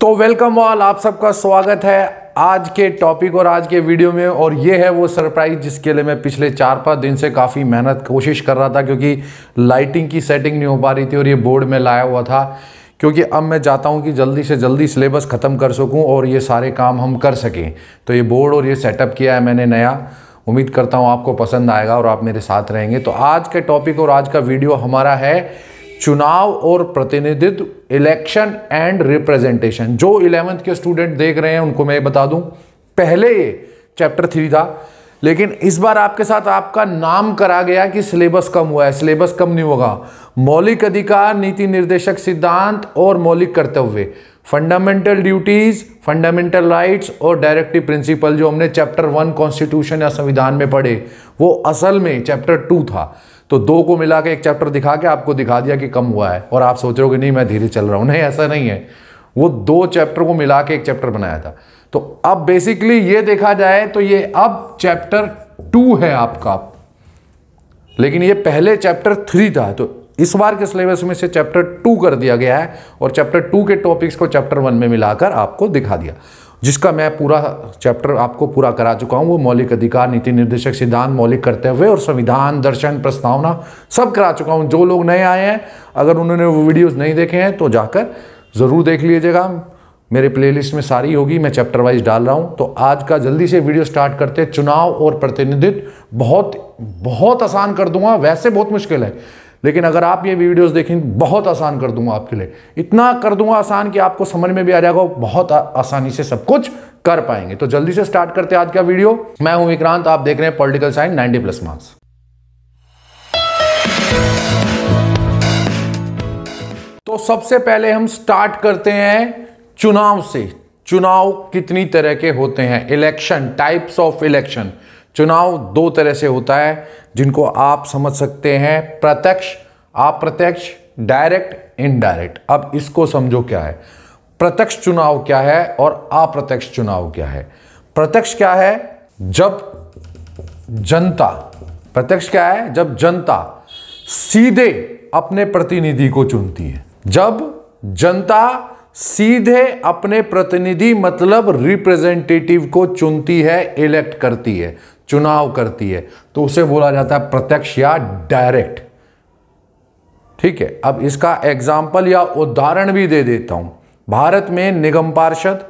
तो welcome all आप सबका स्वागत है आज के टॉपिक और आज के वीडियो में और ये है वो सरप्राइज जिसके लिए मैं पिछले चार पाँच दिन से काफ़ी मेहनत कोशिश कर रहा था क्योंकि लाइटिंग की सेटिंग नहीं हो पा रही थी और ये बोर्ड में लाया हुआ था क्योंकि अब मैं चाहता हूँ कि जल्दी से जल्दी सिलेबस ख़त्म कर सकूँ और ये सारे काम हम कर सकें तो ये बोर्ड और ये सेटअप किया है मैंने नया उम्मीद करता हूँ आपको पसंद आएगा और आप मेरे साथ रहेंगे तो आज के टॉपिक और आज का वीडियो हमारा है चुनाव और प्रतिनिधित्व इलेक्शन एंड रिप्रेजेंटेशन जो इलेवेंथ के स्टूडेंट देख रहे हैं उनको मैं बता दूं पहले ये चैप्टर थ्री था लेकिन इस बार आपके साथ आपका नाम करा गया कि सिलेबस कम हुआ है सिलेबस कम नहीं होगा मौलिक अधिकार नीति निर्देशक सिद्धांत और मौलिक कर्तव्य फंडामेंटल ड्यूटीज फंडामेंटल राइट्स और डायरेक्टिव प्रिंसिपल जो हमने चैप्टर वन कॉन्स्टिट्यूशन या संविधान में पढ़े वो असल में चैप्टर टू था तो दो को मिला के एक चैप्टर दिखा के आपको दिखा दिया कि कम हुआ है और आप सोच रहे हो कि नहीं मैं धीरे चल रहा हूँ नहीं ऐसा नहीं है वो दो चैप्टर को मिला के एक चैप्टर बनाया था तो अब बेसिकली ये देखा जाए तो ये अब चैप्टर टू है आपका लेकिन ये पहले चैप्टर थ्री था तो इस बार के सिलेबस में से चैप्टर टू कर दिया गया है और चैप्टर टू के टॉपिक्स को चैप्टर वन में मिलाकर आपको दिखा दिया जिसका मैं पूरा चैप्टर आपको पूरा करा चुका हूँ वो मौलिक अधिकार नीति निर्देशक सिद्धांत मौलिक करते हुए और संविधान दर्शन प्रस्तावना सब करा चुका हूँ जो लोग नए आए हैं अगर उन्होंने वो वीडियोस नहीं देखे हैं तो जाकर ज़रूर देख लीजिएगा मेरे प्लेलिस्ट में सारी होगी मैं चैप्टर वाइज डाल रहा हूँ तो आज का जल्दी से वीडियो स्टार्ट करते हैं चुनाव और प्रतिनिधित्व बहुत बहुत आसान कर दूंगा वैसे बहुत मुश्किल है लेकिन अगर आप ये वीडियोस देखें बहुत आसान कर दूंगा आपके लिए इतना कर दूंगा आसान कि आपको समझ में भी आ जाएगा बहुत आसानी से सब कुछ कर पाएंगे तो जल्दी से स्टार्ट करते हैं आज का वीडियो मैं हूं विक्रांत आप देख रहे हैं political science ninety plus marks तो सबसे पहले हम स्टार्ट करते हैं चुनाव से चुनाव कितनी तरह के होते हैं इलेक्शन टाइप्स ऑफ इलेक्शन चुनाव दो तरह से होता है जिनको आप समझ सकते हैं प्रत्यक्ष अप्रत्यक्ष डायरेक्ट इनडायरेक्ट अब इसको समझो क्या है प्रत्यक्ष चुनाव क्या है और अप्रत्यक्ष चुनाव क्या है प्रत्यक्ष क्या है जब जनता प्रत्यक्ष क्या है जब जनता सीधे अपने प्रतिनिधि को चुनती है जब जनता सीधे अपने प्रतिनिधि मतलब रिप्रेजेंटेटिव को चुनती है इलेक्ट करती है चुनाव करती है तो उसे बोला जाता है प्रत्यक्ष या डायरेक्ट ठीक है अब इसका एग्जाम्पल या उदाहरण भी दे देता हूं भारत में निगम पार्षद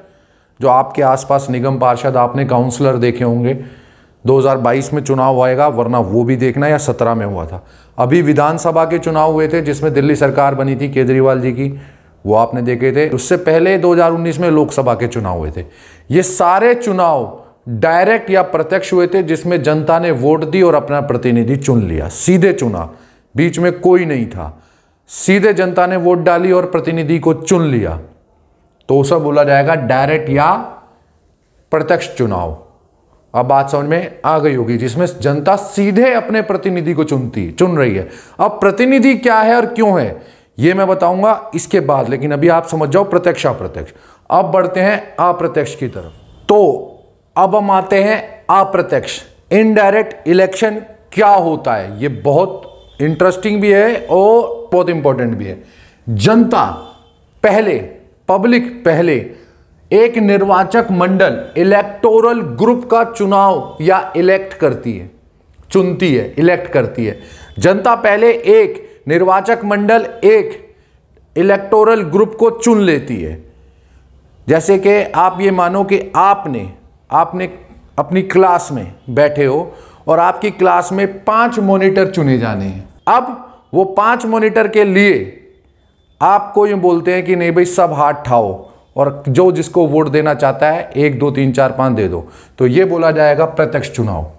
जो आपके आसपास निगम पार्षद आपने काउंसलर देखे होंगे 2022 में चुनाव आएगा वरना वो भी देखना या 17 में हुआ था अभी विधानसभा के चुनाव हुए थे जिसमें दिल्ली सरकार बनी थी केजरीवाल जी की वो आपने देखे थे उससे पहले 2019 में लोकसभा के चुनाव हुए थे ये सारे चुनाव डायरेक्ट या प्रत्यक्ष हुए थे जिसमें जनता ने वोट दी और अपना प्रतिनिधि चुन लिया सीधे चुना बीच में कोई नहीं था सीधे जनता ने वोट डाली और प्रतिनिधि को चुन लिया तो उसे बोला जाएगा डायरेक्ट या प्रत्यक्ष चुनाव अब बात समझ में आ गई होगी जिसमें जनता सीधे अपने प्रतिनिधि को चुनती चुन रही है अब प्रतिनिधि क्या है और क्यों है यह मैं बताऊंगा इसके बाद लेकिन अभी आप समझ जाओ प्रत्यक्ष अप्रत्यक्ष अब बढ़ते हैं अप्रत्यक्ष की तरफ तो अब हम आते हैं अप्रत्यक्ष इनडायरेक्ट इलेक्शन क्या होता है ये बहुत इंटरेस्टिंग भी है और बहुत इंपॉर्टेंट भी है जनता पहले पब्लिक पहले एक निर्वाचक मंडल इलेक्टोरल ग्रुप का चुनाव या इलेक्ट करती है चुनती है इलेक्ट करती है जनता पहले एक निर्वाचक मंडल एक इलेक्टोरल ग्रुप को चुन लेती है जैसे कि आप ये मानो कि आपने आपने अपनी क्लास में बैठे हो और आपकी क्लास में पांच मॉनिटर चुने जाने हैं अब वो पांच मॉनिटर के लिए आपको ये बोलते हैं कि नहीं भाई सब हाथ ठाओ और जो जिसको वोट देना चाहता है एक दो तीन चार पांच दे दो तो ये बोला जाएगा प्रत्यक्ष चुनाव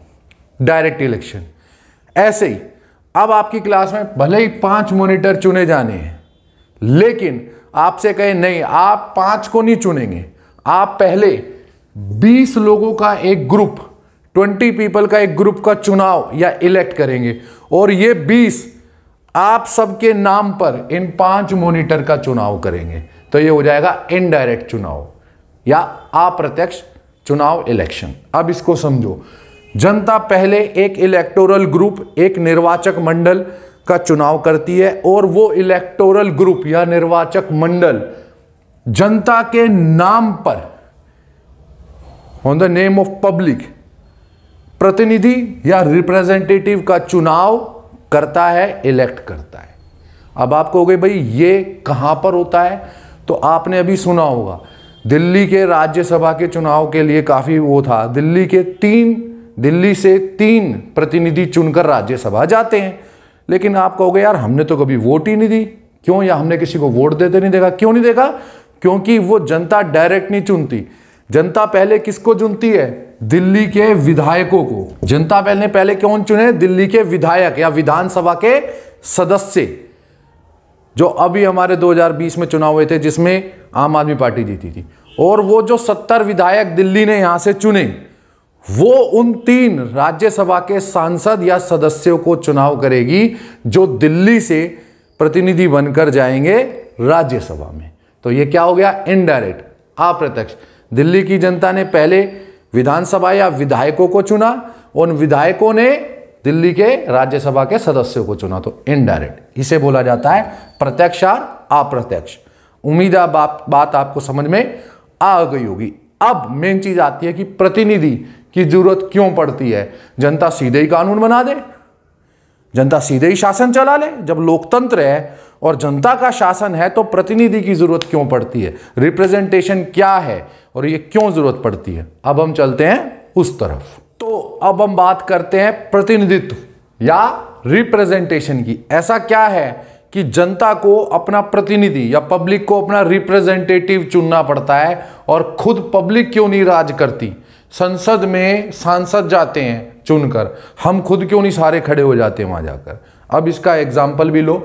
डायरेक्ट इलेक्शन ऐसे ही अब आपकी क्लास में भले ही पांच मॉनिटर चुने जाने हैं लेकिन आपसे कहे नहीं आप पांच को नहीं चुनेंगे आप पहले बीस लोगों का एक ग्रुप ट्वेंटी पीपल का एक ग्रुप का चुनाव या इलेक्ट करेंगे और ये बीस आप सबके नाम पर इन पांच मॉनिटर का चुनाव करेंगे तो ये हो जाएगा इनडायरेक्ट चुनाव या अप्रत्यक्ष चुनाव इलेक्शन अब इसको समझो जनता पहले एक इलेक्टोरल ग्रुप एक निर्वाचक मंडल का चुनाव करती है और वो इलेक्टोरल ग्रुप या निर्वाचक मंडल जनता के नाम पर on the name of public प्रतिनिधि या रिप्रेजेंटेटिव का चुनाव करता है इलेक्ट करता है अब आप कहोगे भाई ये कहां पर होता है तो आपने अभी सुना होगा दिल्ली के राज्यसभा के चुनाव के लिए काफ़ी वो था दिल्ली के तीन दिल्ली से तीन प्रतिनिधि चुनकर राज्यसभा जाते हैं लेकिन आप कहोगे यार हमने तो कभी वोट ही नहीं दी क्यों या हमने किसी को वोट देते नहीं देखा क्यों नहीं देखा क्योंकि वो जनता डायरेक्ट नहीं चुनती जनता पहले किसको चुनती है दिल्ली के विधायकों को जनता पहले पहले कौन चुने दिल्ली के विधायक या विधानसभा के सदस्य जो अभी हमारे 2020 में चुनाव हुए थे जिसमें आम आदमी पार्टी जीती थी और वो जो 70 विधायक दिल्ली ने यहां से चुने वो उन तीन राज्यसभा के सांसद या सदस्यों को चुनाव करेगी जो दिल्ली से प्रतिनिधि बनकर जाएंगे राज्यसभा में तो ये क्या हो गया इनडायरेक्ट अप्रत्यक्ष दिल्ली की जनता ने पहले विधानसभा या विधायकों को चुना उन विधायकों ने दिल्ली के राज्यसभा के सदस्यों को चुना तो इनडायरेक्ट इसे बोला जाता है प्रत्यक्ष और अप्रत्यक्ष उम्मीद बात बात आपको समझ में आ गई होगी अब मेन चीज आती है कि प्रतिनिधि की जरूरत क्यों पड़ती है जनता सीधे ही कानून बना दे जनता सीधे ही शासन चला ले जब लोकतंत्र है और जनता का शासन है तो प्रतिनिधि की जरूरत क्यों पड़ती है रिप्रेजेंटेशन क्या है और ये क्यों जरूरत पड़ती है अब हम चलते हैं उस तरफ तो अब हम बात करते हैं प्रतिनिधित्व या रिप्रेजेंटेशन की ऐसा क्या है कि जनता को अपना प्रतिनिधि या पब्लिक को अपना रिप्रेजेंटेटिव चुनना पड़ता है और खुद पब्लिक क्यों नहीं राज करती संसद में सांसद जाते हैं चुनकर हम खुद क्यों नहीं सारे खड़े हो जाते हैं वहाँ जाकर अब इसका एग्जाम्पल भी लो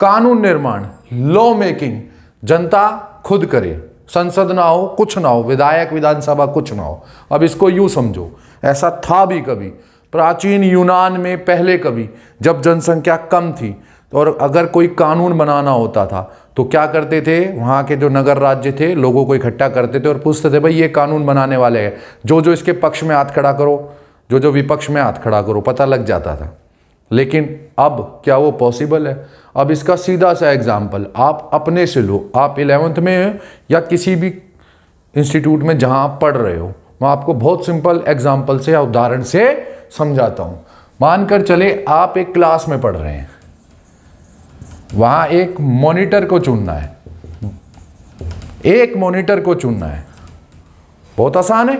कानून निर्माण लॉ मेकिंग जनता खुद करे संसद ना हो कुछ ना हो विधायक विधानसभा कुछ ना हो अब इसको यूँ समझो ऐसा था भी कभी प्राचीन यूनान में पहले कभी जब जनसंख्या कम थी और अगर कोई कानून बनाना होता था तो क्या करते थे वहाँ के जो नगर राज्य थे लोगों को इकट्ठा करते थे और पूछते थे भाई ये कानून बनाने वाले हैं जो जो इसके पक्ष में हाथ खड़ा करो जो जो विपक्ष में हाथ खड़ा करो पता लग जाता था लेकिन अब क्या वो पॉसिबल है अब इसका सीधा सा एग्ज़ाम्पल आप अपने से लो आप इलेवेंथ में या किसी भी इंस्टीट्यूट में जहाँ आप पढ़ रहे हो मैं आपको बहुत सिंपल एग्जाम्पल से या उदाहरण से समझाता हूँ मानकर चले आप एक क्लास में पढ़ रहे हैं वहां एक मॉनिटर को चुनना है एक मॉनिटर को चुनना है बहुत आसान है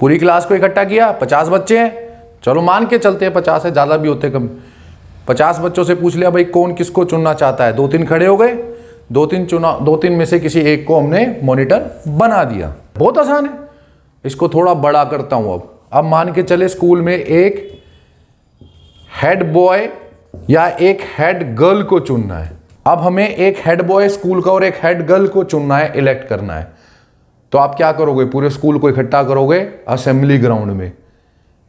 पूरी क्लास को इकट्ठा किया पचास बच्चे हैं चलो मान के चलते हैं पचास है ज़्यादा भी होते कम पचास बच्चों से पूछ लिया भाई कौन किसको चुनना चाहता है दो तीन खड़े हो गए दो तीन चुना दो तीन में से किसी एक को हमने मॉनिटर बना दिया बहुत आसान है इसको थोड़ा बड़ा करता हूं अब अब मान के चले स्कूल में एक हेड बॉय या एक हेड गर्ल को चुनना है अब हमें एक हेड बॉय स्कूल का और एक हेड गर्ल को चुनना है इलेक्ट करना है तो आप क्या करोगे पूरे स्कूल को इकट्ठा करोगे असेंबली ग्राउंड में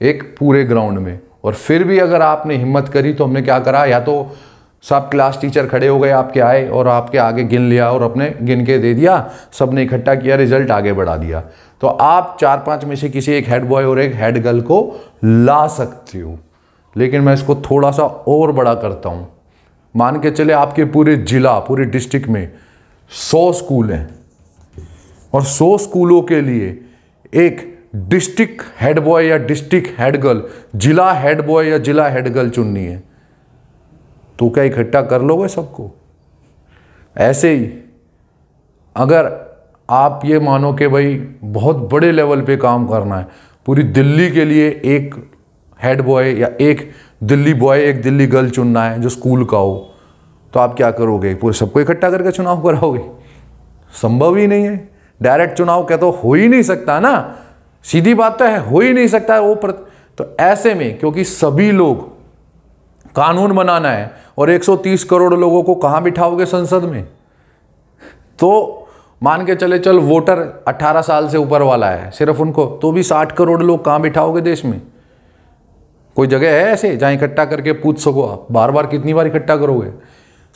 एक पूरे ग्राउंड में और फिर भी अगर आपने हिम्मत करी तो हमने क्या करा या तो सब क्लास टीचर खड़े हो गए आपके आए और आपके आगे गिन लिया और अपने गिन के दे दिया सब ने इकट्ठा किया रिजल्ट आगे बढ़ा दिया तो आप चार पांच में से किसी एक हेड बॉय और एक हेड गर्ल को ला सकते हो लेकिन मैं इसको थोड़ा सा और बड़ा करता हूँ मान के चले आपके पूरे ज़िला पूरे डिस्ट्रिक्ट में सौ स्कूल हैं और सौ स्कूलों के लिए एक डिस्ट्रिक्ट हेड बॉय या डिस्ट्रिक्ट हेड गर्ल जिला हेड बॉय या जिला हेड गर्ल चुननी है तो क्या इकट्ठा कर लोगे सबको ऐसे ही अगर आप ये मानो कि भाई बहुत बड़े लेवल पे काम करना है पूरी दिल्ली के लिए एक हेड बॉय या एक दिल्ली बॉय एक दिल्ली गर्ल चुनना है जो स्कूल का हो तो आप क्या करोगे पूरे सबको इकट्ठा करके चुनाव कराओगे संभव ही नहीं है डायरेक्ट चुनाव क्या तो हो ही नहीं सकता ना सीधी बात तो है हो ही नहीं सकता है वो प्रत... तो ऐसे में क्योंकि सभी लोग कानून बनाना है और 130 करोड़ लोगों को कहाँ बिठाओगे संसद में तो मान के चले चल वोटर 18 साल से ऊपर वाला है सिर्फ उनको तो भी 60 करोड़ लोग कहाँ बिठाओगे देश में कोई जगह है ऐसे जहाँ इकट्ठा करके पूछ सको आप बार बार कितनी बार इकट्ठा करोगे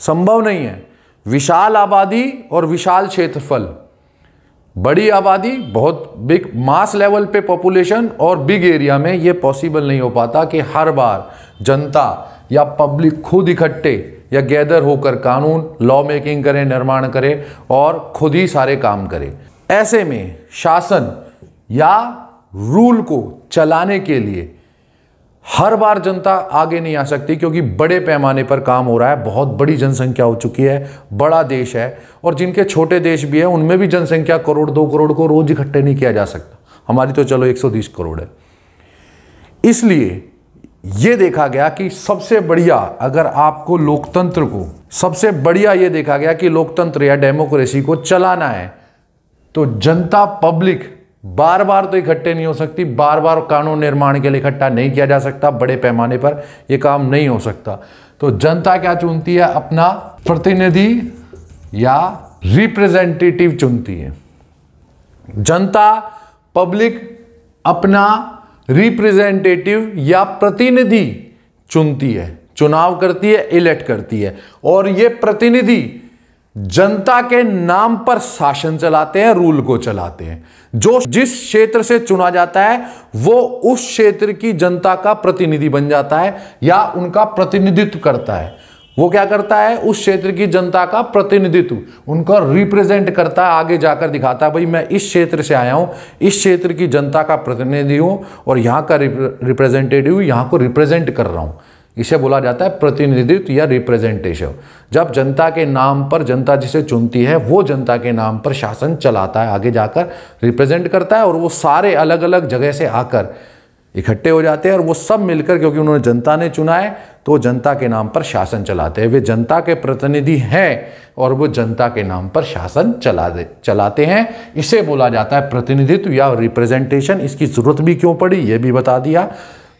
संभव नहीं है विशाल आबादी और विशाल क्षेत्रफल बड़ी आबादी बहुत बिग मास लेवल पे पॉपुलेशन और बिग एरिया में ये पॉसिबल नहीं हो पाता कि हर बार जनता या पब्लिक खुद इकट्ठे या गैदर होकर कानून लॉ मेकिंग करें निर्माण करें और खुद ही सारे काम करे ऐसे में शासन या रूल को चलाने के लिए हर बार जनता आगे नहीं आ सकती क्योंकि बड़े पैमाने पर काम हो रहा है बहुत बड़ी जनसंख्या हो चुकी है बड़ा देश है और जिनके छोटे देश भी हैं उनमें भी जनसंख्या करोड़ दो करोड़ को रोज इकट्ठे नहीं किया जा सकता हमारी तो चलो 130 करोड़ है इसलिए ये देखा गया कि सबसे बढ़िया अगर आपको लोकतंत्र को सबसे बढ़िया ये देखा गया कि लोकतंत्र या डेमोक्रेसी को चलाना है तो जनता पब्लिक बार बार तो इकट्ठे नहीं हो सकती बार बार कानून निर्माण के लिए इकट्ठा नहीं किया जा सकता बड़े पैमाने पर यह काम नहीं हो सकता तो जनता क्या चुनती है अपना प्रतिनिधि या रिप्रेजेंटेटिव चुनती है जनता पब्लिक अपना रिप्रेजेंटेटिव या प्रतिनिधि चुनती है चुनाव करती है इलेक्ट करती है और यह प्रतिनिधि जनता के नाम पर शासन चलाते हैं रूल को चलाते हैं जो जिस क्षेत्र से चुना जाता है वो उस क्षेत्र की जनता का प्रतिनिधि बन जाता है या उनका प्रतिनिधित्व करता है वो क्या करता है उस क्षेत्र की जनता का प्रतिनिधित्व उनका रिप्रेजेंट करता है आगे जाकर दिखाता है भाई मैं इस क्षेत्र से आया हूँ इस क्षेत्र की जनता का प्रतिनिधि हूँ और यहाँ का रिप्रेजेंटेटिव यहाँ को रिप्रेजेंट कर रहा हूँ इसे बोला जाता है प्रतिनिधित्व या रिप्रेजेंटेशन जब जनता के नाम पर जनता जिसे चुनती है वो जनता के नाम पर शासन चलाता है आगे जाकर रिप्रेजेंट करता है और वो सारे अलग अलग जगह से आकर इकट्ठे हो जाते हैं और वो सब मिलकर क्योंकि उन्होंने जनता ने चुना है तो वो जनता के नाम पर शासन चलाते हैं वे जनता के प्रतिनिधि हैं और वो जनता के नाम पर शासन चला दे चलाते हैं इसे बोला जाता है प्रतिनिधित्व या रिप्रेजेंटेशन इसकी ज़रूरत भी क्यों पड़ी ये भी बता दिया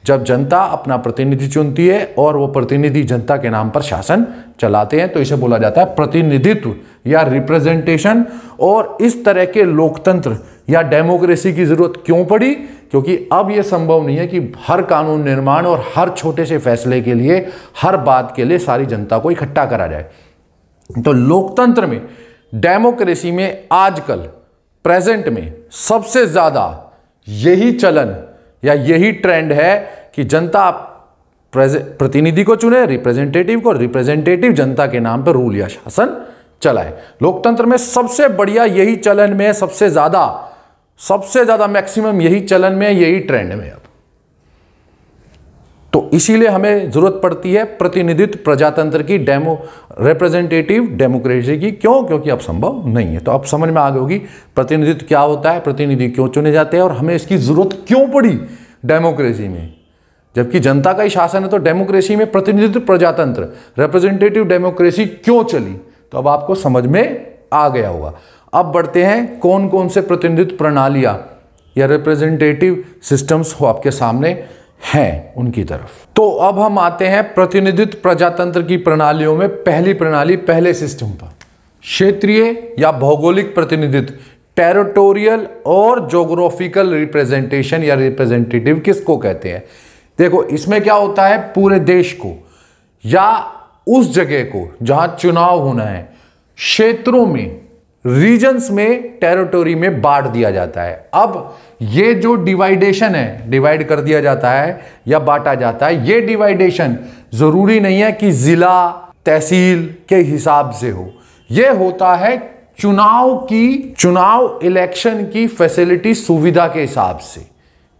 जब जनता अपना प्रतिनिधि चुनती है और वो प्रतिनिधि जनता के नाम पर शासन चलाते हैं तो इसे बोला जाता है प्रतिनिधित्व या रिप्रेजेंटेशन और इस तरह के लोकतंत्र या डेमोक्रेसी की ज़रूरत क्यों पड़ी क्योंकि अब यह संभव नहीं है कि हर कानून निर्माण और हर छोटे से फैसले के लिए हर बात के लिए सारी जनता को इकट्ठा करा जाए तो लोकतंत्र में डेमोक्रेसी में आजकल प्रेजेंट में सबसे ज़्यादा यही चलन या यही ट्रेंड है कि जनता प्रतिनिधि को चुने रिप्रेजेंटेटिव को रिप्रेजेंटेटिव जनता के नाम पर रूल या शासन चलाए लोकतंत्र में सबसे बढ़िया यही चलन में सबसे ज़्यादा सबसे ज़्यादा मैक्सिमम यही चलन में यही ट्रेंड में अब तो इसीलिए हमें ज़रूरत पड़ती है प्रतिनिधित्व प्रजातंत्र की डेमो रिप्रेजेंटेटिव डेमोक्रेसी की क्यों क्योंकि अब संभव नहीं है तो अब समझ में आ गई होगी प्रतिनिधित्व क्या होता है प्रतिनिधि क्यों चुने जाते हैं और हमें इसकी ज़रूरत क्यों पड़ी डेमोक्रेसी में जबकि जनता का ही शासन है तो डेमोक्रेसी में प्रतिनिधित्व प्रजातंत्र रिप्रेजेंटेटिव डेमोक्रेसी क्यों चली तो अब आपको समझ में आ गया होगा अब बढ़ते हैं कौन कौन से प्रतिनिधित्व प्रणालियाँ या रिप्रेजेंटेटिव सिस्टम्स हो आपके सामने हैं उनकी तरफ तो अब हम आते हैं प्रतिनिधित्व प्रजातंत्र की प्रणालियों में पहली प्रणाली पहले सिस्टम पर क्षेत्रीय या भौगोलिक प्रतिनिधित्व टेरिटोरियल और जोग्राफिकल रिप्रेजेंटेशन या रिप्रेजेंटेटिव किसको कहते हैं देखो इसमें क्या होता है पूरे देश को या उस जगह को जहां चुनाव होना है क्षेत्रों में रीजन्स में टेरिटोरी में बांट दिया जाता है अब ये जो डिवाइडेशन है डिवाइड कर दिया जाता है या बांटा जाता है ये डिवाइडेशन ज़रूरी नहीं है कि ज़िला तहसील के हिसाब से हो ये होता है चुनाव की चुनाव इलेक्शन की फैसिलिटी सुविधा के हिसाब से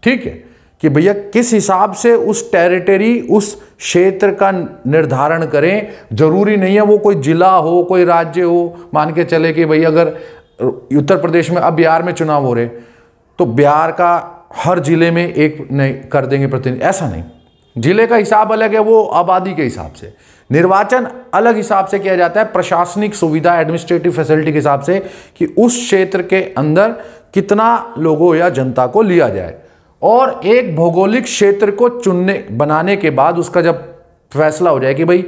ठीक है कि भैया किस हिसाब से उस टेरिटरी उस क्षेत्र का निर्धारण करें जरूरी नहीं है वो कोई जिला हो कोई राज्य हो मान के चले कि भैया अगर उत्तर प्रदेश में अब बिहार में चुनाव हो रहे तो बिहार का हर जिले में एक नहीं कर देंगे प्रतिनिधि ऐसा नहीं जिले का हिसाब अलग है वो आबादी के हिसाब से निर्वाचन अलग हिसाब से किया जाता है प्रशासनिक सुविधा एडमिनिस्ट्रेटिव फैसिलिटी के हिसाब से कि उस क्षेत्र के अंदर कितना लोगों या जनता को लिया जाए और एक भौगोलिक क्षेत्र को चुनने बनाने के बाद उसका जब फैसला हो जाए कि भाई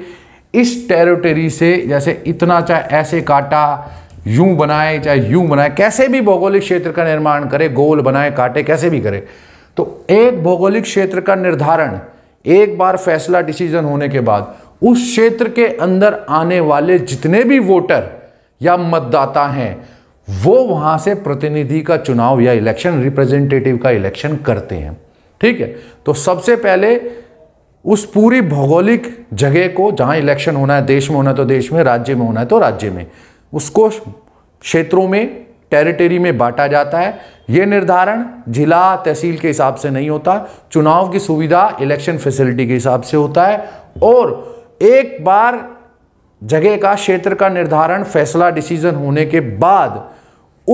इस टेरिटरी से जैसे इतना चाहे ऐसे काटा यूं बनाए चाहे यूं बनाए कैसे भी भौगोलिक क्षेत्र का निर्माण करे गोल बनाए काटे कैसे भी करे तो एक भौगोलिक क्षेत्र का निर्धारण एक बार फैसला डिसीजन होने के बाद उस क्षेत्र के अंदर आने वाले जितने भी वोटर या मतदाता हैं वो वहां से प्रतिनिधि का चुनाव या इलेक्शन रिप्रेजेंटेटिव का इलेक्शन करते हैं ठीक है तो सबसे पहले उस पूरी भौगोलिक जगह को जहां इलेक्शन होना है देश में होना है तो देश में राज्य में होना है तो राज्य में उसको क्षेत्रों में टेरिटरी में बांटा जाता है यह निर्धारण जिला तहसील के हिसाब से नहीं होता चुनाव की सुविधा इलेक्शन फैसिलिटी के हिसाब से होता है और एक बार जगह का क्षेत्र का निर्धारण फैसला डिसीजन होने के बाद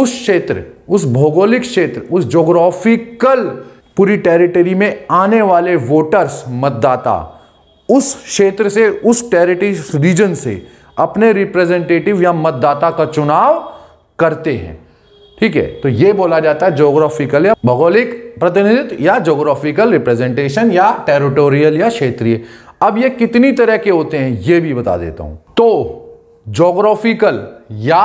उस क्षेत्र उस भौगोलिक क्षेत्र उस जोग्राफिकल पूरी टेरिटरी में आने वाले वोटर्स मतदाता उस क्षेत्र से उस टेरिटरी रीजन से अपने रिप्रेजेंटेटिव या मतदाता का चुनाव करते हैं ठीक है तो यह बोला जाता है जोग्राफिकल या भौगोलिक प्रतिनिधित्व या जोग्राफिकल रिप्रेजेंटेशन या टेरिटोरियल या क्षेत्रीय अब ये कितनी तरह के होते हैं ये भी बता देता हूं तो जोग्राफिकल या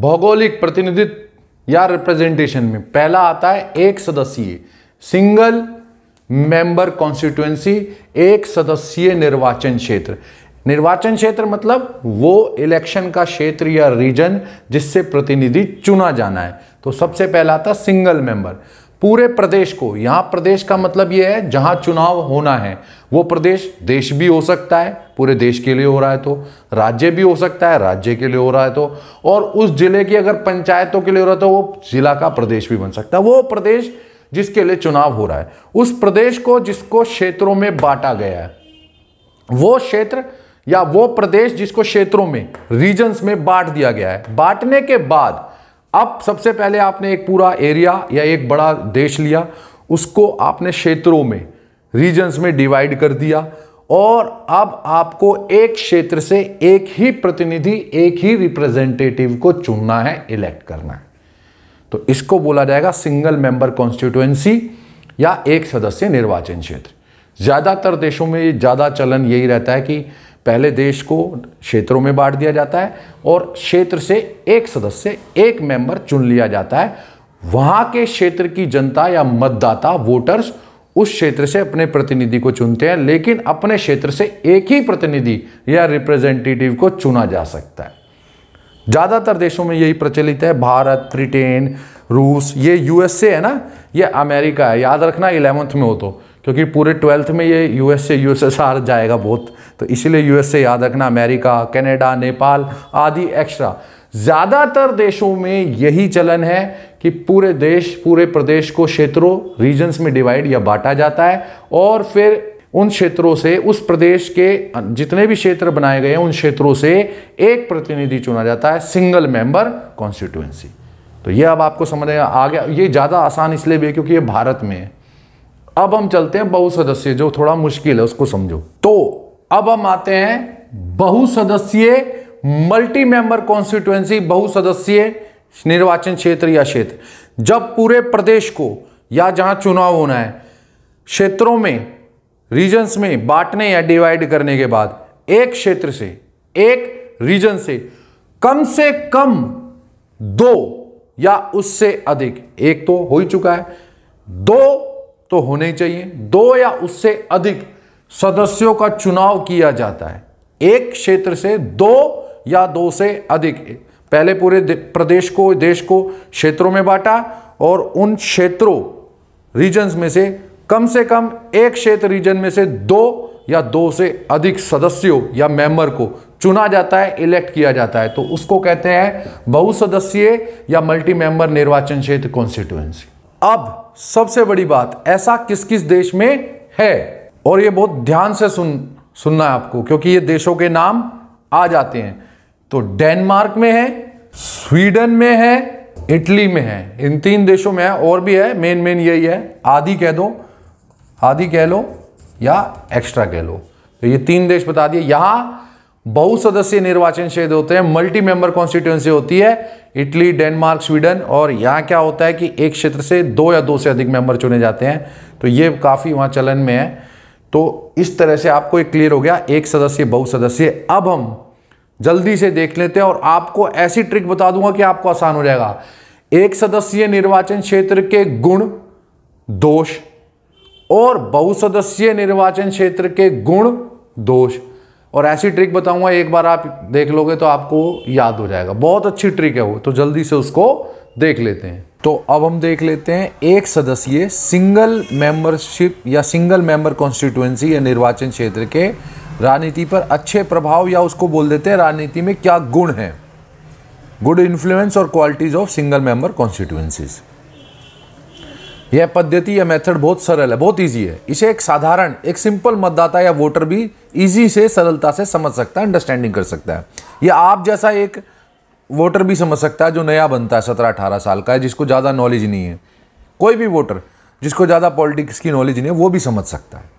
भौगोलिक प्रतिनिधित्व या रिप्रेजेंटेशन में पहला आता है एक सदस्यीय सिंगल मेंबर कॉन्स्टिट्युएंसी एक सदस्यीय निर्वाचन क्षेत्र निर्वाचन क्षेत्र मतलब वो इलेक्शन का क्षेत्र या रीजन जिससे प्रतिनिधि चुना जाना है तो सबसे पहला आता सिंगल मेंबर पूरे प्रदेश को यहां प्रदेश का मतलब यह है जहां चुनाव होना है वो प्रदेश देश भी हो सकता है पूरे देश के लिए हो रहा है तो राज्य भी हो सकता है राज्य के लिए हो रहा है तो और उस जिले की अगर पंचायतों के लिए हो रहा है तो वो जिला का प्रदेश भी बन सकता है वो प्रदेश जिसके लिए चुनाव हो रहा है उस प्रदेश को जिसको क्षेत्रों में बांटा गया है वो क्षेत्र या वो प्रदेश जिसको क्षेत्रों में रीजन्स में बांट दिया गया है बांटने के बाद अब सबसे पहले आपने एक पूरा एरिया या एक बड़ा देश लिया उसको आपने क्षेत्रों में रीजन्स में डिवाइड कर दिया और अब आपको एक क्षेत्र से एक ही प्रतिनिधि एक ही रिप्रेजेंटेटिव को चुनना है इलेक्ट करना है तो इसको बोला जाएगा सिंगल मेंबर कॉन्स्टिट्यूएंसी या एक सदस्य निर्वाचन क्षेत्र ज़्यादातर देशों में ज़्यादा चलन यही रहता है कि पहले देश को क्षेत्रों में बांट दिया जाता है और क्षेत्र से एक सदस्य एक मेंबर चुन लिया जाता है वहां के क्षेत्र की जनता या मतदाता वोटर्स उस क्षेत्र से अपने प्रतिनिधि को चुनते हैं लेकिन अपने क्षेत्र से एक ही प्रतिनिधि या रिप्रेजेंटेटिव को चुना जा सकता है ज़्यादातर देशों में यही प्रचलित है भारत ब्रिटेन रूस ये यूएसए है ना ये अमेरिका है याद रखना इलेवंथ में हो तो क्योंकि पूरे ट्वेल्थ में ये यूएस से यूएसएसआर जाएगा बहुत तो इसीलिए यूएस से याद रखना अमेरिका कनाडा नेपाल आदि एक्स्ट्रा ज़्यादातर देशों में यही चलन है कि पूरे देश पूरे प्रदेश को क्षेत्रों रीजन्स में डिवाइड या बांटा जाता है और फिर उन क्षेत्रों से उस प्रदेश के जितने भी क्षेत्र बनाए गए हैं उन क्षेत्रों से एक प्रतिनिधि चुना जाता है सिंगल मेंबर कॉन्स्टिट्यूएंसी तो ये अब आपको समझ आ गया ये ज़्यादा आसान इसलिए भी है क्योंकि ये भारत में है अब हम चलते हैं बहुसदस्य जो थोड़ा मुश्किल है उसको समझो तो अब हम आते हैं बहुसदस्यीय मल्टी मेंबर कॉन्स्टिट्युएंसी बहुसदस्यीय निर्वाचन क्षेत्र या क्षेत्र जब पूरे प्रदेश को या जहां चुनाव होना है क्षेत्रों में रीजन्स में बांटने या डिवाइड करने के बाद एक क्षेत्र से एक रीजन से कम से कम दो या उससे अधिक एक तो हो ही चुका है दो तो होने चाहिए दो या उससे अधिक सदस्यों का चुनाव किया जाता है एक क्षेत्र से दो या दो से अधिक पहले पूरे प्रदेश को देश को क्षेत्रों में बांटा और उन क्षेत्रों रीजन्स में से कम से कम एक क्षेत्र रीजन में से दो या दो से अधिक सदस्यों या मेंबर को चुना जाता है इलेक्ट किया जाता है तो उसको कहते हैं बहुसदस्यीय या मल्टी मेंबर निर्वाचन क्षेत्र कॉन्स्टिट्युएंसी अब सबसे बड़ी बात ऐसा किस किस देश में है और ये बहुत ध्यान से सुन सुनना है आपको क्योंकि ये देशों के नाम आ जाते हैं तो डेनमार्क में है स्वीडन में है इटली में है इन तीन देशों में है और भी है मेन मेन यही है आदि कह दो आदि कह लो या एक्स्ट्रा कह लो तो ये तीन देश बता दिए यहां बहुसदस्य निर्वाचन क्षेत्र होते हैं मल्टी मेंबर कॉन्स्टिट्यूएंसी होती है इटली डेनमार्क स्वीडन और यहाँ क्या होता है कि एक क्षेत्र से दो या दो से अधिक मेंबर चुने जाते हैं तो ये काफ़ी वहाँ चलन में है तो इस तरह से आपको एक क्लियर हो गया एक सदस्य बहुसदस्य अब हम जल्दी से देख लेते हैं और आपको ऐसी ट्रिक बता दूंगा कि आपको आसान हो जाएगा एक सदस्यीय निर्वाचन क्षेत्र के गुण दोष और बहुसदस्यीय निर्वाचन क्षेत्र के गुण दोष और ऐसी ट्रिक बताऊंगा एक बार आप देख लोगे तो आपको याद हो जाएगा बहुत अच्छी ट्रिक है वो तो जल्दी से उसको देख लेते हैं तो अब हम देख लेते हैं एक सदस्यीय सिंगल मेंबरशिप या सिंगल मेंबर कॉन्स्टिट्यूएंसी या निर्वाचन क्षेत्र के राजनीति पर अच्छे प्रभाव या उसको बोल देते हैं राजनीति में क्या गुण हैं गुड इन्फ्लुएंस और qualities of single member constituencies यह पद्धति या मेथड बहुत सरल है बहुत ईजी है इसे एक साधारण एक सिंपल मतदाता या वोटर भी ईजी से सरलता से समझ सकता है अंडरस्टैंडिंग कर सकता है या आप जैसा एक वोटर भी समझ सकता है जो नया बनता है सत्रह अठारह साल का है जिसको ज़्यादा नॉलेज नहीं है कोई भी वोटर जिसको ज़्यादा पॉलिटिक्स की नॉलेज नहीं है वो भी समझ सकता है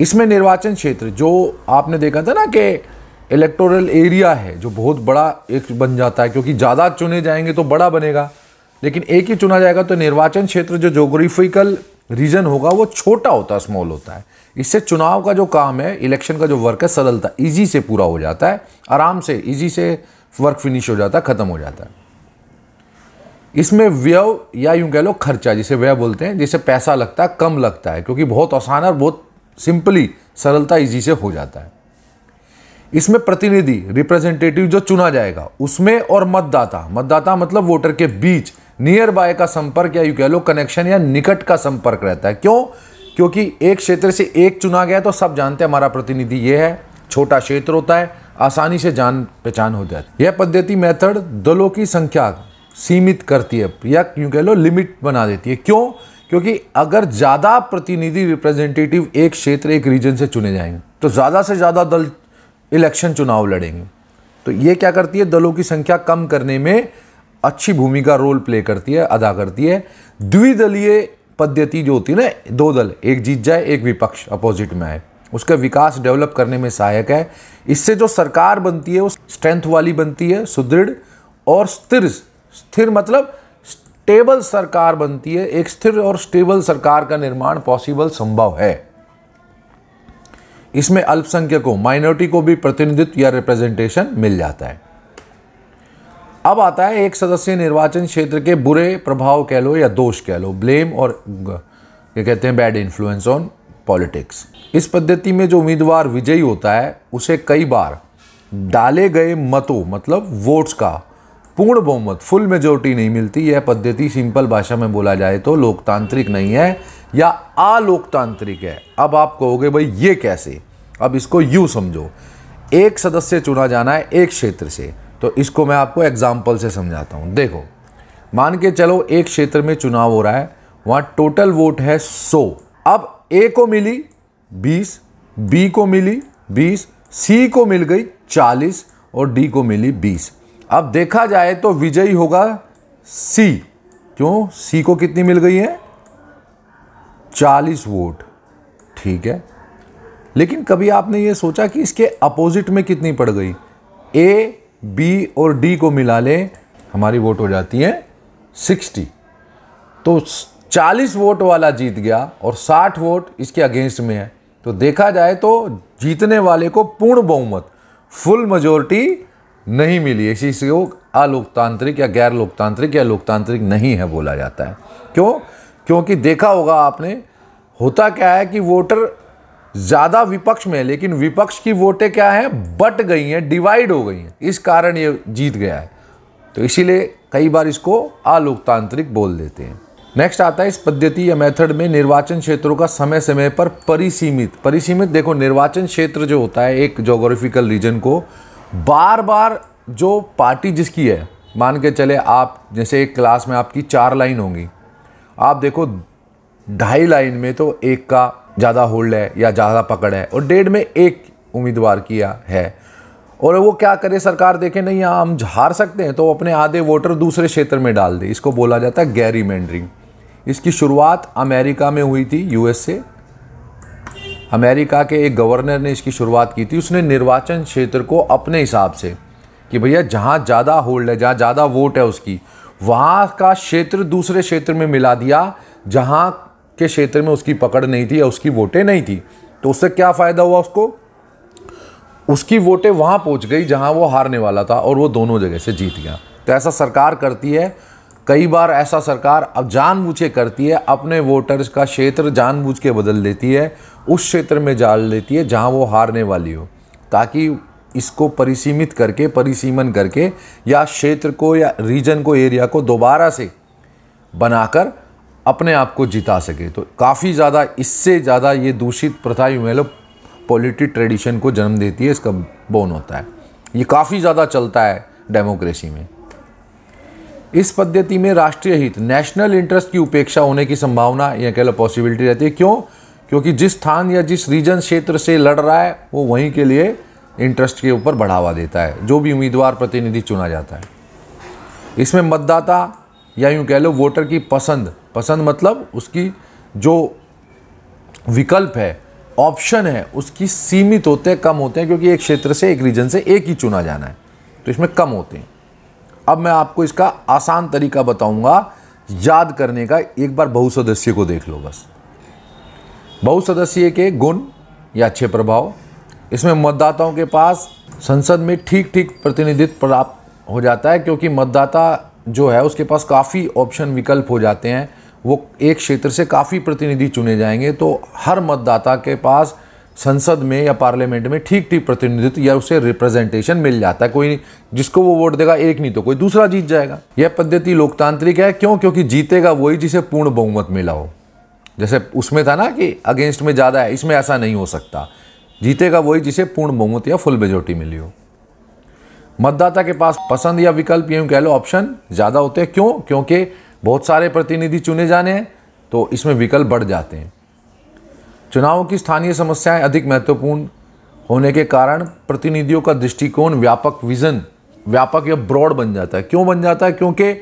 इसमें निर्वाचन क्षेत्र जो आपने देखा था ना कि इलेक्टोरल एरिया है जो बहुत बड़ा एक बन जाता है क्योंकि ज़्यादा चुने जाएंगे तो बड़ा बनेगा लेकिन एक ही चुना जाएगा तो निर्वाचन क्षेत्र जो जोग्राफिकल रीजन होगा वो छोटा होता है स्मॉल होता है इससे चुनाव का जो काम है इलेक्शन का जो वर्क है सरलता इजी से पूरा हो जाता है आराम से इजी से वर्क फिनिश हो जाता है ख़त्म हो जाता है इसमें व्यय या यूं कह लो खर्चा जिसे व्यय बोलते हैं जिसे पैसा लगता है कम लगता है क्योंकि बहुत आसान और बहुत सिंपली सरलता इजी से हो जाता है इसमें प्रतिनिधि रिप्रेजेंटेटिव जो चुना जाएगा उसमें और मतदाता मतदाता मतलब वोटर के बीच नियर बाय का संपर्क या यू कह लो कनेक्शन या निकट का संपर्क रहता है क्यों क्योंकि एक क्षेत्र से एक चुना गया तो सब जानते हैं हमारा प्रतिनिधि ये है छोटा क्षेत्र होता है आसानी से जान पहचान हो जाती है यह पद्धति मेथड दलों की संख्या सीमित करती है या क्यों कह लो लिमिट बना देती है क्यों क्योंकि अगर ज़्यादा प्रतिनिधि रिप्रेजेंटेटिव एक क्षेत्र एक रीजन से चुने जाएंगे तो ज़्यादा से ज़्यादा दल इलेक्शन चुनाव लड़ेंगे तो ये क्या करती है दलों की संख्या कम करने में अच्छी भूमिका रोल प्ले करती है अदा करती है द्विदलीय पद्धति जो होती है ना दो दल एक जीत जाए एक विपक्ष अपोजिट में आए उसका विकास डेवलप करने में सहायक है इससे जो सरकार बनती है वो स्ट्रेंथ वाली बनती है सुदृढ़ और स्थिर स्थिर मतलब स्टेबल सरकार बनती है एक स्थिर और स्टेबल सरकार का निर्माण पॉसिबल संभव है इसमें अल्पसंख्यकों माइनॉरिटी को भी प्रतिनिधित्व या रिप्रेजेंटेशन मिल जाता है अब आता है एक सदस्य निर्वाचन क्षेत्र के बुरे प्रभाव कह लो या दोष कह लो ब्लेम और ये कहते हैं बैड इन्फ्लुएंस ऑन पॉलिटिक्स इस पद्धति में जो उम्मीदवार विजयी होता है उसे कई बार डाले गए मतों मतलब वोट्स का पूर्ण बहुमत फुल मेजोरिटी नहीं मिलती यह पद्धति सिंपल भाषा में बोला जाए तो लोकतांत्रिक नहीं है या अलोकतांत्रिक है अब आप कहोगे भाई ये कैसे अब इसको यू समझो एक सदस्य चुना जाना है एक क्षेत्र से तो इसको मैं आपको एग्ज़ाम्पल से समझाता हूँ देखो मान के चलो एक क्षेत्र में चुनाव हो रहा है वहाँ टोटल वोट है सौ अब ए को मिली बीस बी को मिली बीस सी को मिल गई चालीस और डी को मिली बीस अब देखा जाए तो विजयी होगा सी क्यों सी को कितनी मिल गई है चालीस वोट ठीक है लेकिन कभी आपने ये सोचा कि इसके अपोजिट में कितनी पड़ गई ए बी और डी को मिला लें हमारी वोट हो जाती है सिक्सटी तो चालीस वोट वाला जीत गया और साठ वोट इसके अगेंस्ट में है तो देखा जाए तो जीतने वाले को पूर्ण बहुमत फुल मेजोरिटी नहीं मिली इसी से वो अलोकतांत्रिक या गैर लोकतांत्रिक या लोकतांत्रिक नहीं है बोला जाता है क्यों क्योंकि देखा होगा आपने होता क्या है कि वोटर ज़्यादा विपक्ष में है लेकिन विपक्ष की वोटें क्या हैं बट गई हैं डिवाइड हो गई हैं इस कारण ये जीत गया है तो इसीलिए कई बार इसको अलोकतांत्रिक बोल देते हैं नेक्स्ट आता है इस पद्धति या मेथड में निर्वाचन क्षेत्रों का समय समय पर परिसीमित परिसीमित देखो निर्वाचन क्षेत्र जो होता है एक जोग्राफिकल रीजन को बार बार जो पार्टी जिसकी है मान के चले आप जैसे एक क्लास में आपकी चार लाइन होंगी आप देखो ढाई लाइन में तो एक का ज़्यादा होल्ड है या ज़्यादा पकड़ है और डेढ़ में एक उम्मीदवार किया है और वो क्या करे सरकार देखे नहीं यहाँ हम हार सकते हैं तो अपने आधे वोटर दूसरे क्षेत्र में डाल दे इसको बोला जाता है गैरी मैंड्रिंग इसकी शुरुआत अमेरिका में हुई थी यूएसए अमेरिका के एक गवर्नर ने इसकी शुरुआत की थी उसने निर्वाचन क्षेत्र को अपने हिसाब से कि भैया जहाँ ज़्यादा होल्ड है जहाँ ज़्यादा वोट है उसकी वहाँ का क्षेत्र दूसरे क्षेत्र में मिला दिया जहाँ के क्षेत्र में उसकी पकड़ नहीं थी या उसकी वोटें नहीं थी तो उससे क्या फ़ायदा हुआ उसको उसकी वोटें वहाँ पहुँच गई जहाँ वो हारने वाला था और वो दोनों जगह से जीत गया तो ऐसा सरकार करती है कई बार ऐसा सरकार अब जानबूझ करती है अपने वोटर्स का क्षेत्र जानबूझ के बदल देती है उस क्षेत्र में जाल देती है जहां वो हारने वाली हो ताकि इसको परिसीमित करके परिसीमन करके या क्षेत्र को या रीजन को एरिया को दोबारा से बनाकर अपने आप को जिता सके तो काफ़ी ज़्यादा इससे ज़्यादा ये दूषित प्रथा मतलब पॉलिटिक ट्रेडिशन को जन्म देती है इसका बोन होता है ये काफ़ी ज़्यादा चलता है डेमोक्रेसी में इस पद्धति में राष्ट्रीय हित नेशनल इंटरेस्ट की उपेक्षा होने की संभावना या कह लो पॉसिबिलिटी रहती है क्यों क्योंकि जिस स्थान या जिस रीजन क्षेत्र से लड़ रहा है वो वहीं के लिए इंटरेस्ट के ऊपर बढ़ावा देता है जो भी उम्मीदवार प्रतिनिधि चुना जाता है इसमें मतदाता या यूँ कह लो वोटर की पसंद पसंद मतलब उसकी जो विकल्प है ऑप्शन है उसकी सीमित होते हैं कम होते हैं क्योंकि एक क्षेत्र से एक रीजन से एक ही चुना जाना है तो इसमें कम होते हैं अब मैं आपको इसका आसान तरीका बताऊंगा याद करने का एक बार बहुसदस्य को देख लो बस बहुसदस्य के गुण या अच्छे प्रभाव इसमें मतदाताओं के पास संसद में ठीक ठीक प्रतिनिधित्व प्राप्त हो जाता है क्योंकि मतदाता जो है उसके पास काफ़ी ऑप्शन विकल्प हो जाते हैं वो एक क्षेत्र से काफ़ी प्रतिनिधि चुने जाएंगे तो हर मतदाता के पास संसद में या पार्लियामेंट में ठीक ठीक प्रतिनिधित्व या उसे रिप्रेजेंटेशन मिल जाता है कोई जिसको वो वोट देगा एक नहीं तो कोई दूसरा जीत जाएगा यह पद्धति लोकतांत्रिक है क्यों क्योंकि जीतेगा वही जिसे पूर्ण बहुमत मिला हो जैसे उसमें था ना कि अगेंस्ट में ज़्यादा है इसमें ऐसा नहीं हो सकता जीतेगा वही जिसे पूर्ण बहुमत या फुल मेजोरिटी मिली हो मतदाता के पास पसंद या विकल्प यूँ कह लो ऑप्शन ज़्यादा होते हैं क्यों क्योंकि बहुत सारे प्रतिनिधि चुने जाने हैं तो इसमें विकल्प बढ़ जाते हैं चुनावों की स्थानीय समस्याएं अधिक महत्वपूर्ण होने के कारण प्रतिनिधियों का दृष्टिकोण व्यापक विजन व्यापक या ब्रॉड बन जाता है क्यों बन जाता है क्योंकि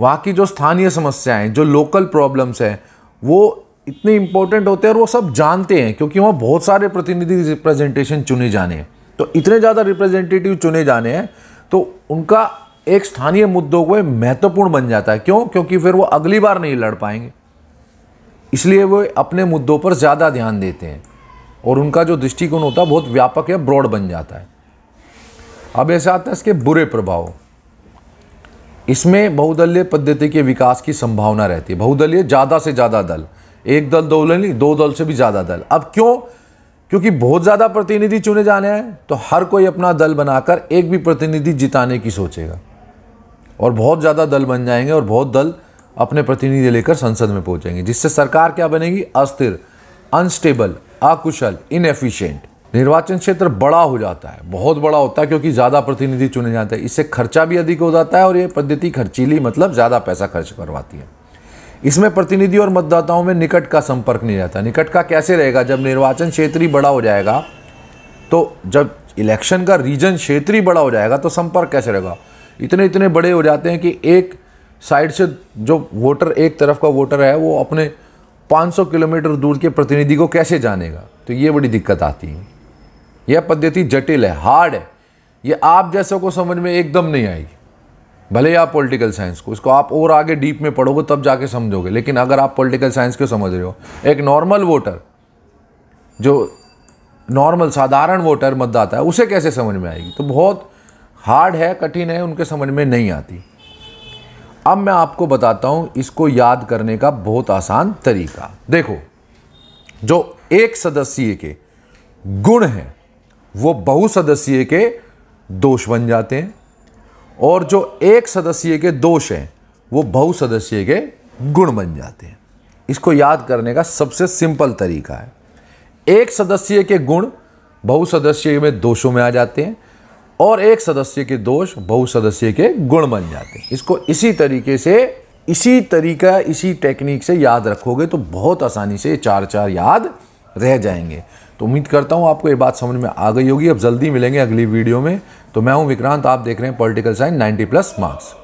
वहाँ की जो स्थानीय समस्याएं जो लोकल प्रॉब्लम्स हैं वो इतने इम्पोर्टेंट होते हैं और वो सब जानते हैं क्योंकि वहाँ बहुत सारे प्रतिनिधि रिप्रेजेंटेशन चुने जाने हैं तो इतने ज़्यादा रिप्रेजेंटेटिव चुने जाने हैं तो उनका एक स्थानीय मुद्दों को महत्वपूर्ण बन जाता है क्यों क्योंकि फिर वो अगली बार नहीं लड़ पाएंगे इसलिए वो अपने मुद्दों पर ज़्यादा ध्यान देते हैं और उनका जो दृष्टिकोण होता है बहुत व्यापक या ब्रॉड बन जाता है अब ऐसा आता है इसके बुरे प्रभाव इसमें बहुदलीय पद्धति के विकास की संभावना रहती है बहुदलीय ज़्यादा से ज़्यादा दल एक दल दो दल नहीं दो दल से भी ज़्यादा दल अब क्यों क्योंकि बहुत ज़्यादा प्रतिनिधि चुने जाने हैं तो हर कोई अपना दल बनाकर एक भी प्रतिनिधि जिताने की सोचेगा और बहुत ज़्यादा दल बन जाएंगे और बहुत दल अपने प्रतिनिधि लेकर संसद में पहुंचेंगे जिससे सरकार क्या बनेगी अस्थिर अनस्टेबल अकुशल इनएफिशिएंट निर्वाचन क्षेत्र बड़ा हो जाता है बहुत बड़ा होता है क्योंकि ज़्यादा प्रतिनिधि चुने जाते हैं इससे खर्चा भी अधिक हो जाता है और ये पद्धति खर्चीली मतलब ज़्यादा पैसा खर्च करवाती है इसमें प्रतिनिधि और मतदाताओं में निकट का संपर्क नहीं रहता निकट का कैसे रहेगा जब निर्वाचन क्षेत्र ही बड़ा हो जाएगा तो जब इलेक्शन का रीजन क्षेत्र ही बड़ा हो जाएगा तो संपर्क कैसे रहेगा इतने इतने बड़े हो जाते हैं कि एक साइड से जो वोटर एक तरफ का वोटर है वो अपने 500 किलोमीटर दूर के प्रतिनिधि को कैसे जानेगा तो ये बड़ी दिक्कत आती है यह पद्धति जटिल है हार्ड है ये आप जैसों को समझ में एकदम नहीं आएगी भले ही आप पॉलिटिकल साइंस को इसको आप और आगे डीप में पढ़ोगे तब जाके समझोगे लेकिन अगर आप पॉलिटिकल साइंस को समझ रहे हो एक नॉर्मल वोटर जो नॉर्मल साधारण वोटर मतदाता है उसे कैसे समझ में आएगी तो बहुत हार्ड है कठिन है उनके समझ में नहीं आती अब मैं आपको बताता हूँ इसको याद करने का बहुत आसान तरीका देखो जो एक सदस्य के गुण हैं वो बहुसदस्यीय के दोष बन जाते हैं और जो एक सदस्य के दोष हैं वो बहुसदस्यीय के गुण बन जाते हैं इसको याद करने का सबसे सिंपल तरीका है एक सदस्य के गुण बहुसदस्यीय में दोषों में आ जाते हैं और एक सदस्य के दोष बहुसदस्य के गुण बन जाते हैं इसको इसी तरीके से इसी तरीका इसी टेक्निक से याद रखोगे तो बहुत आसानी से चार चार याद रह जाएंगे तो उम्मीद करता हूँ आपको ये बात समझ में आ गई होगी अब जल्दी मिलेंगे अगली वीडियो में तो मैं हूँ विक्रांत आप देख रहे हैं पॉलिटिकल साइंस 90 प्लस मार्क्स